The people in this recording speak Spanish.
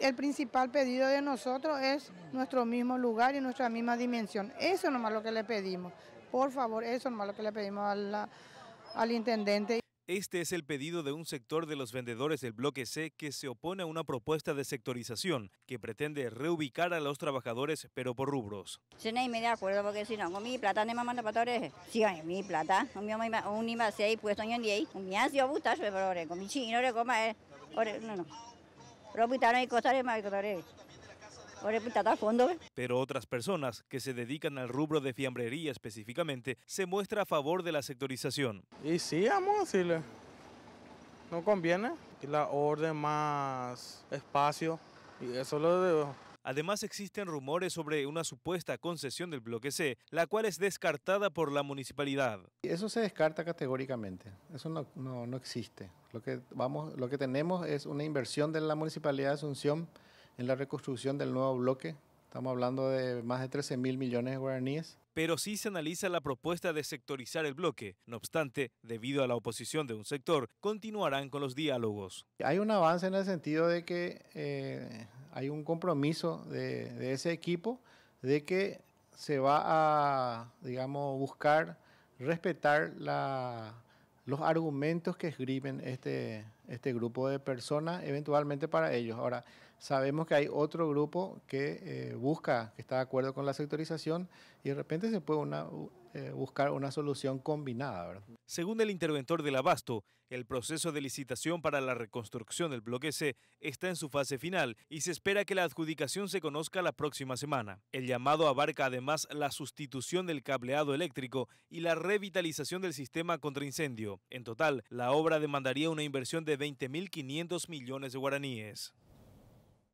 El principal pedido de nosotros es nuestro mismo lugar y nuestra misma dimensión. Eso nomás lo que le pedimos. Por favor, eso nomás lo que le pedimos a la, al intendente. Este es el pedido de un sector de los vendedores del bloque C que se opone a una propuesta de sectorización que pretende reubicar a los trabajadores, pero por rubros. Yo no, me de acuerdo porque si no, con mi plata no me mandan para torres. Sí, con mi plata, con mi mamá, un IMA 6 puesto en 10, con mi asio, pero con mi chino, con mi... Eh. No, no. Pero otras personas que se dedican al rubro de fiambrería específicamente se muestra a favor de la sectorización. Y sí, vamos si le, no conviene. La orden más espacio y eso lo debo. Además existen rumores sobre una supuesta concesión del bloque C, la cual es descartada por la municipalidad. Eso se descarta categóricamente, eso no, no, existe. Lo que, vamos, lo que tenemos es una inversión de la municipalidad de Asunción en la reconstrucción del nuevo bloque. Estamos hablando de más de 13 mil millones de guaraníes pero sí se analiza la propuesta de sectorizar el bloque. No obstante, debido a la oposición de un sector, continuarán con los diálogos. Hay un avance en el sentido de que eh, hay un compromiso de, ese equipo de que se va a, digamos, buscar respetar los argumentos que escriben este, este grupo de personas eventualmente para ellos. Ahora, sabemos que hay otro grupo que eh, busca, que está de acuerdo con la sectorización y de repente se puede eh, buscar una solución combinada. Según el interventor del Abasto, el proceso de licitación para la reconstrucción del bloque C está en su fase final y se espera que la adjudicación se conozca la próxima semana. El llamado abarca además la sustitución del cableado eléctrico y la revitalización del sistema contra incendio. En total, la obra demandaría una inversión de 20.500 millones de guaraníes.